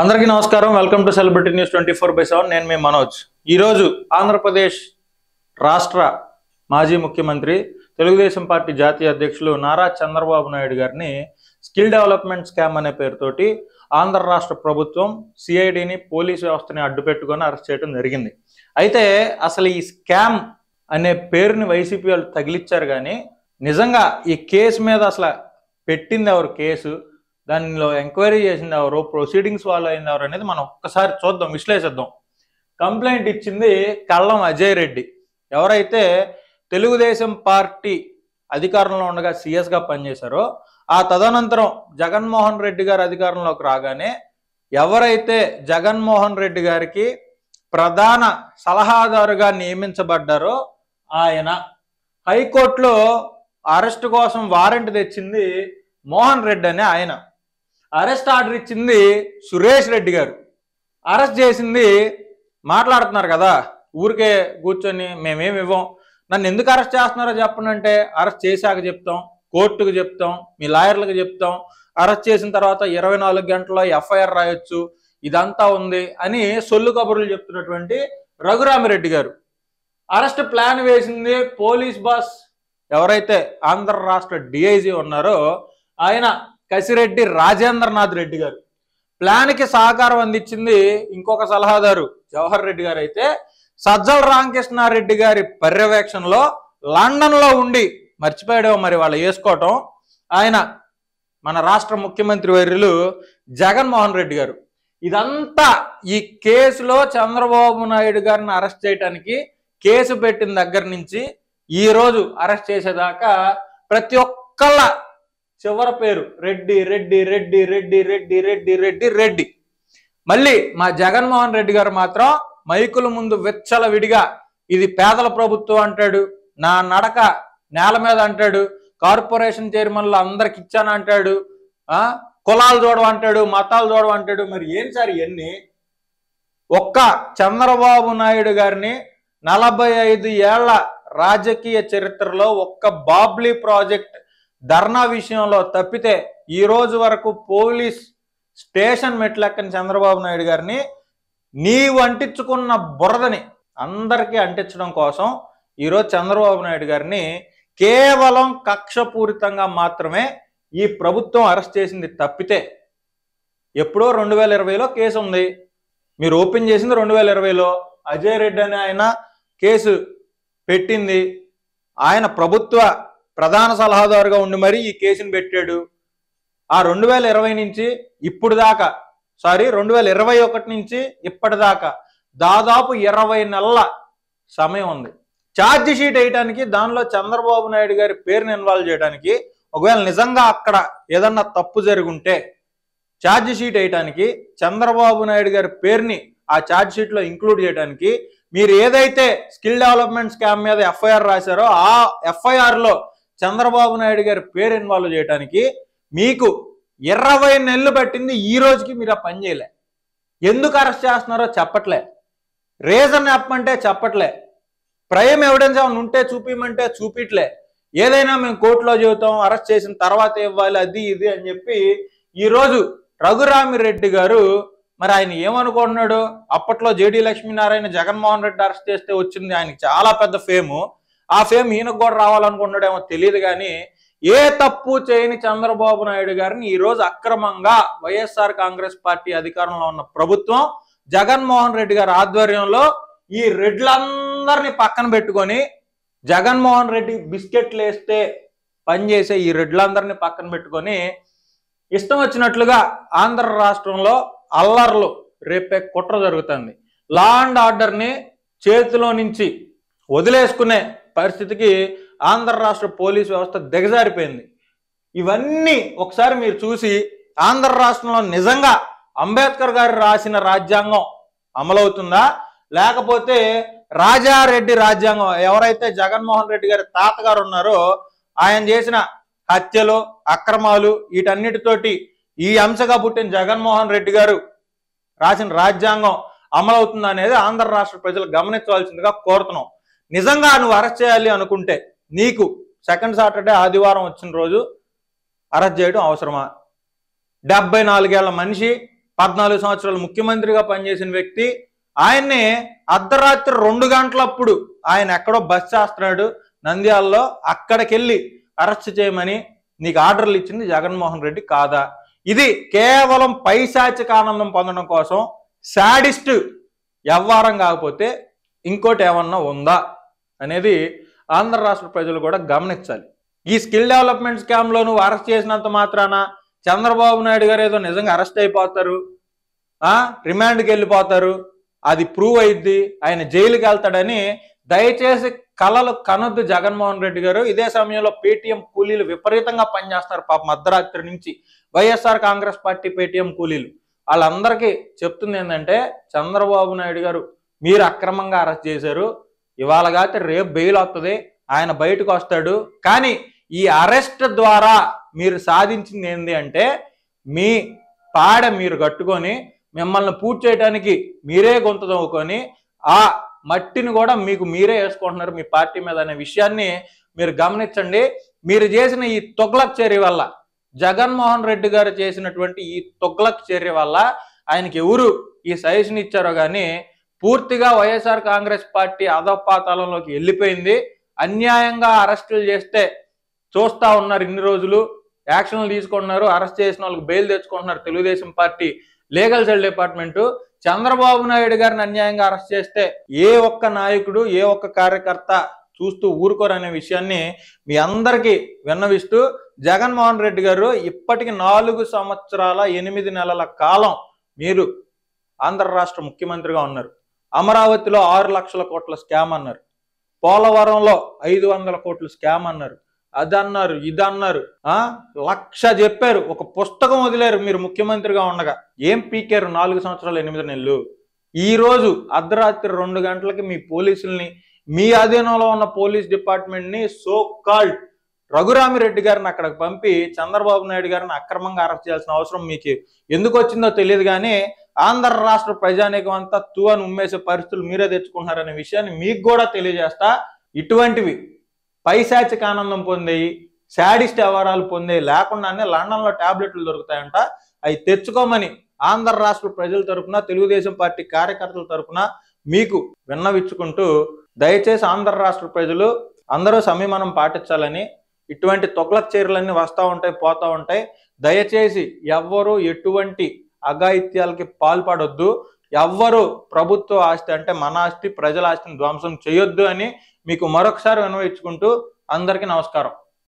అందరికీ నమస్కారం welcome to celebrity news twenty four by seven నేను మీ మనోజ్ ఈరోజు ఆంధ్రప్రదేశ్ రాష్ట్ర మాజీ ముఖ్యమంత్రి తెలుగుదేశం పార్టీ జాతీయ అధ్యక్షులు నారా చంద్రబాబు నాయుడు గారిని స్కిల్ డెవలప్మెంట్ స్కామ్ అనే పేరుతోటి ఆంధ్ర రాష్ట్ర ప్రభుత్వం సిఐడిని పోలీసు వ్యవస్థని అడ్డుపెట్టుకొని అరెస్ట్ చేయడం జరిగింది అయితే అసలు ఈ స్కామ్ అనే పేరుని వైసీపీ వాళ్ళు తగిలిచ్చారు కానీ నిజంగా ఈ కేసు మీద అసలు పెట్టింది ఎవరు కేసు దానిలో ఎంక్వైరీ చేసింది ఎవరు ప్రొసీడింగ్స్ వాళ్ళు అయింది ఎవరు అనేది మనం ఒక్కసారి చూద్దాం విశ్లేషిద్దాం కంప్లైంట్ ఇచ్చింది కళ్ళం అజయ్ రెడ్డి ఎవరైతే తెలుగుదేశం పార్టీ అధికారంలో ఉండగా సీఎస్గా పనిచేశారో ఆ తదనంతరం జగన్మోహన్ రెడ్డి గారు అధికారంలోకి రాగానే ఎవరైతే జగన్మోహన్ రెడ్డి గారికి ప్రధాన సలహాదారుగా నియమించబడ్డారో ఆయన హైకోర్టులో అరెస్ట్ కోసం వారెంట్ తెచ్చింది మోహన్ రెడ్డి అనే ఆయన అరెస్ట్ ఆర్డర్ ఇచ్చింది సురేష్ రెడ్డి గారు అరెస్ట్ చేసింది మాట్లాడుతున్నారు కదా ఊరికే కూర్చొని మేమేమి ఇవ్వం నన్ను ఎందుకు అరెస్ట్ చేస్తున్నారో చెప్పండి అంటే అరెస్ట్ చేశాక చెప్తాం కోర్టుకు చెప్తాం మీ లాయర్లకు చెప్తాం అరెస్ట్ చేసిన తర్వాత ఇరవై నాలుగు గంటల్లో ఎఫ్ఐఆర్ రాయొచ్చు ఇదంతా ఉంది అని సొల్లు కబుర్లు చెప్తున్నటువంటి రఘురామిరెడ్డి గారు అరెస్ట్ ప్లాన్ వేసింది పోలీస్ బాస్ ఎవరైతే ఆంధ్ర రాష్ట్ర డిఐజీ ఉన్నారో ఆయన కసిరెడ్డి రాజేంద్రనాథ్ రెడ్డి గారు ప్లాన్కి సహకారం అందించింది ఇంకొక సలహాదారు జవహర్ రెడ్డి గారు అయితే సజ్జల రామకృష్ణారెడ్డి గారి పర్యవేక్షణలో లండన్లో ఉండి మర్చిపోయాడో మరి వాళ్ళు వేసుకోవటం ఆయన మన రాష్ట్ర ముఖ్యమంత్రి వర్యులు జగన్మోహన్ రెడ్డి గారు ఇదంతా ఈ కేసులో చంద్రబాబు నాయుడు గారిని అరెస్ట్ చేయడానికి కేసు పెట్టిన దగ్గర నుంచి ఈరోజు అరెస్ట్ చేసేదాకా ప్రతి ఒక్కళ్ళ చివరి పేరు రెడ్డి రెడ్డి రెడ్డి రెడ్డి రెడ్డి రెడ్డి రెడ్డి రెడ్డి మళ్ళీ మా జగన్మోహన్ రెడ్డి గారు మాత్రం మైకుల ముందు వెచ్చల విడిగా ఇది పేదల ప్రభుత్వం అంటాడు నా నడక నేల మీద అంటాడు కార్పొరేషన్ చైర్మన్లు అందరికి ఇచ్చాను అంటాడు కులాలు చూడడం అంటాడు మతాలు చూడవు అంటాడు మరి ఏం సార్ ఇవన్నీ ఒక్క చంద్రబాబు నాయుడు గారిని నలభై ఐదు ఏళ్ల రాజకీయ చరిత్రలో ఒక్క బాబ్లీ ప్రాజెక్ట్ ధర్నా విషయంలో తప్పితే ఈ రోజు వరకు పోలీస్ స్టేషన్ మెట్లెక్కని చంద్రబాబు నాయుడు గారిని నీవు అంటించుకున్న బురదని అందరికీ అంటించడం కోసం ఈరోజు చంద్రబాబు నాయుడు గారిని కేవలం కక్షపూరితంగా మాత్రమే ఈ ప్రభుత్వం అరెస్ట్ చేసింది తప్పితే ఎప్పుడో రెండు వేల ఇరవైలో కేసు ఉంది మీరు ఓపెన్ చేసింది రెండు వేల ఇరవైలో అజయ్ రెడ్డి అని ఆయన కేసు పెట్టింది ఆయన ప్రభుత్వ ప్రధాన సలహాదారుగా ఉండి మరీ ఈ కేసును పెట్టాడు ఆ రెండు వేల ఇరవై నుంచి ఇప్పుడు దాకా సారీ రెండు వేల ఇరవై ఒకటి నుంచి ఇప్పటిదాకా దాదాపు ఇరవై నెలల సమయం ఉంది ఛార్జ్ షీట్ వేయడానికి దానిలో చంద్రబాబు నాయుడు గారి పేరుని ఇన్వాల్వ్ చేయడానికి ఒకవేళ నిజంగా అక్కడ ఏదన్నా తప్పు జరుగుంటే ఛార్జ్ షీట్ వేయటానికి చంద్రబాబు నాయుడు గారి పేరుని ఆ ఛార్జ్ షీట్లో ఇంక్లూడ్ చేయడానికి మీరు ఏదైతే స్కిల్ డెవలప్మెంట్ స్కామ్ మీద ఎఫ్ఐఆర్ రాశారో ఆ ఎఫ్ఐఆర్లో చంద్రబాబు నాయుడు గారి పేరు ఇన్వాల్వ్ చేయడానికి మీకు ఇరవై నెలలు పట్టింది ఈ రోజుకి మీరు ఆ పని చేయలే ఎందుకు అరెస్ట్ చేస్తున్నారో చెప్పట్లే రీజన్ చెప్పమంటే చెప్పట్లే ప్రైమ్ ఎవిడెన్స్ ఏమైనా ఉంటే చూపించమంటే చూపిట్లే ఏదైనా మేము కోర్టులో చెబుతాం అరెస్ట్ చేసిన తర్వాత ఇవ్వాలి అది ఇది అని చెప్పి ఈరోజు రఘురామిరెడ్డి గారు మరి ఆయన ఏమనుకుంటున్నాడు అప్పట్లో జేడీ లక్ష్మీనారాయణ జగన్మోహన్ రెడ్డి అరెస్ట్ చేస్తే వచ్చింది ఆయనకి చాలా పెద్ద ఫేము ఆ ఫేమ్ ఈయనకు కూడా రావాలనుకున్నాడేమో తెలియదు కానీ ఏ తప్పు చేయని చంద్రబాబు నాయుడు గారిని ఈరోజు అక్రమంగా వైఎస్ఆర్ కాంగ్రెస్ పార్టీ అధికారంలో ఉన్న ప్రభుత్వం జగన్మోహన్ రెడ్డి గారి ఆధ్వర్యంలో ఈ రెడ్లందరినీ పక్కన పెట్టుకొని జగన్మోహన్ రెడ్డి బిస్కెట్లు వేస్తే పనిచేసే ఈ రెడ్లందరినీ పక్కన పెట్టుకొని ఇష్టం వచ్చినట్లుగా ఆంధ్ర రాష్ట్రంలో అల్లర్లు రేపే కుట్ర జరుగుతుంది లా అండ్ ఆర్డర్ని చేతిలో నుంచి వదిలేసుకునే పరిస్థితికి ఆంధ్ర రాష్ట్ర పోలీస్ వ్యవస్థ దిగజారిపోయింది ఇవన్నీ ఒకసారి మీరు చూసి ఆంధ్ర రాష్ట్రంలో నిజంగా అంబేద్కర్ గారు రాసిన రాజ్యాంగం అమలవుతుందా లేకపోతే రాజారెడ్డి రాజ్యాంగం ఎవరైతే జగన్మోహన్ రెడ్డి గారి తాతగారు ఉన్నారో ఆయన చేసిన హత్యలు అక్రమాలు వీటన్నిటితోటి ఈ అంశగా పుట్టిన జగన్మోహన్ రెడ్డి గారు రాసిన రాజ్యాంగం అమలవుతుందా అనేది ఆంధ్ర రాష్ట్ర ప్రజలు గమనించవలసిందిగా కోరుతున్నాం నిజంగా నువ్వు అరెస్ట్ చేయాలి అనుకుంటే నీకు సెకండ్ సాటర్డే ఆదివారం వచ్చిన రోజు అరెస్ట్ చేయడం అవసరమా డెబ్బై నాలుగేళ్ల మనిషి పద్నాలుగు సంవత్సరాలు ముఖ్యమంత్రిగా పనిచేసిన వ్యక్తి ఆయన్ని అర్ధరాత్రి రెండు గంటలప్పుడు ఆయన ఎక్కడో బస్ చేస్తున్నాడు నంద్యాలలో అక్కడికెళ్ళి అరెస్ట్ చేయమని నీకు ఆర్డర్లు ఇచ్చింది జగన్మోహన్ రెడ్డి కాదా ఇది కేవలం పైశాచిక ఆనందం పొందడం కోసం శాడిస్ట్ వ్యవహారం కాకపోతే ఇంకోటి ఏమన్నా ఉందా అనేది ఆంధ్ర రాష్ట్ర ప్రజలు కూడా గమనించాలి ఈ స్కిల్ డెవలప్మెంట్ స్కామ్లో నువ్వు అరెస్ట్ చేసినంత మాత్రాన చంద్రబాబు నాయుడు గారు ఏదో నిజంగా అరెస్ట్ అయిపోతారు రిమాండ్కి వెళ్ళిపోతారు అది ప్రూవ్ అయిద్ది ఆయన జైలుకి వెళ్తాడని దయచేసి కళలు కనొద్దు జగన్మోహన్ రెడ్డి గారు ఇదే సమయంలో పేటీఎం కూలీలు విపరీతంగా పనిచేస్తారు పాప మధ్యరాత్రి నుంచి వైఎస్ఆర్ కాంగ్రెస్ పార్టీ పేటీఎం కూలీలు వాళ్ళందరికీ చెప్తుంది ఏంటంటే చంద్రబాబు నాయుడు గారు మీరు అక్రమంగా అరెస్ట్ చేశారు ఇవాళ కాకపోతే రేపు బెయిల్ వస్తుంది ఆయన బయటకు వస్తాడు కానీ ఈ అరెస్ట్ ద్వారా మీరు సాధించింది ఏంది అంటే మీ పాడ మీరు కట్టుకొని మిమ్మల్ని పూర్తి చేయడానికి మీరే గొంత తవ్వుకొని ఆ మట్టిని కూడా మీకు మీరే వేసుకుంటున్నారు మీ పార్టీ మీద అనే విషయాన్ని మీరు గమనించండి మీరు చేసిన ఈ తొగ్లక్ చర్య వల్ల జగన్మోహన్ రెడ్డి గారు చేసినటువంటి ఈ తొగ్లక్ చర్య వల్ల ఆయనకి ఎవరు ఈ సజెషన్ ఇచ్చారో కానీ పూర్తిగా వైఎస్ఆర్ కాంగ్రెస్ పార్టీ అధపాతాలంలోకి వెళ్ళిపోయింది అన్యాయంగా అరెస్టులు చేస్తే చూస్తా ఉన్నారు ఇన్ని రోజులు యాక్షన్లు తీసుకుంటున్నారు అరెస్ట్ చేసిన వాళ్ళకి బెయిల్ తెచ్చుకుంటున్నారు Telugu Desam party legal cell department Chandrababu Naidu గారిని అన్యాయంగా అరెస్ట్ చేస్తే ఏ ఒక్క నాయకుడు ఏ ఒక్క కార్యకర్త చూస్తూ ఊరుకోరు అనే విషయాన్ని మీ అందరికీ విన్నవిస్తూ జగన్మోహన్ రెడ్డి గారు ఇప్పటికి నాలుగు సంవత్సరాల ఎనిమిది నెలల కాలం మీరు ఆంధ్ర రాష్ట్ర ముఖ్యమంత్రిగా ఉన్నారు అమరావతిలో ఆరు లక్షల కోట్ల స్కామ్ అన్నారు పోలవరంలో ఐదు వందల కోట్ల స్కామ్ అన్నారు అది అన్నారు ఇది ఆ లక్ష చెప్పారు ఒక పుస్తకం వదిలేరు మీరు ముఖ్యమంత్రిగా ఉండగా ఏం పీకారు నాలుగు సంవత్సరాలు ఎనిమిది నెలలు ఈరోజు అర్ధరాత్రి రెండు గంటలకి మీ పోలీసుల్ని మీ అధీనంలో ఉన్న పోలీస్ డిపార్ట్మెంట్ని సో కాల్డ్ రఘురామిరెడ్డి గారిని అక్కడికి పంపి చంద్రబాబు నాయుడు గారిని అక్రమంగా అరెస్ట్ చేయాల్సిన అవసరం మీకు ఎందుకు వచ్చిందో తెలియదు కానీ ఆంధ్ర రాష్ట్ర ప్రజానీకం అంతా తువను ఉమ్మేసే పరిస్థితులు మీరే తెచ్చుకుంటున్నారనే విషయాన్ని మీకు కూడా తెలియజేస్తా ఇటువంటివి పైశాచిక ఆనందం పొందేయి శాడిస్ట్ వ్యవహారాలు పొందే లేకుండానే లండన్లో ట్యాబ్లెట్లు దొరుకుతాయంట అవి తెచ్చుకోమని ఆంధ్ర రాష్ట్ర ప్రజల తరఫున తెలుగుదేశం పార్టీ కార్యకర్తల తరఫున మీకు విన్నవించుకుంటూ దయచేసి ఆంధ్ర రాష్ట్ర ప్రజలు అందరూ సంయమనం పాటించాలని ఇటువంటి తొక్లక్ చీరలన్నీ వస్తూ ఉంటాయి పోతూ ఉంటాయి దయచేసి ఎవ్వరూ ఎటువంటి అఘాయిత్యాలకి పాల్పడొద్దు ఎవ్వరు ప్రభుత్వ ఆస్తి అంటే మన ఆస్తి ప్రజల ఆస్తిని ధ్వంసం చేయొద్దు అని మీకు మరొకసారి అనువయించుకుంటూ అందరికీ నమస్కారం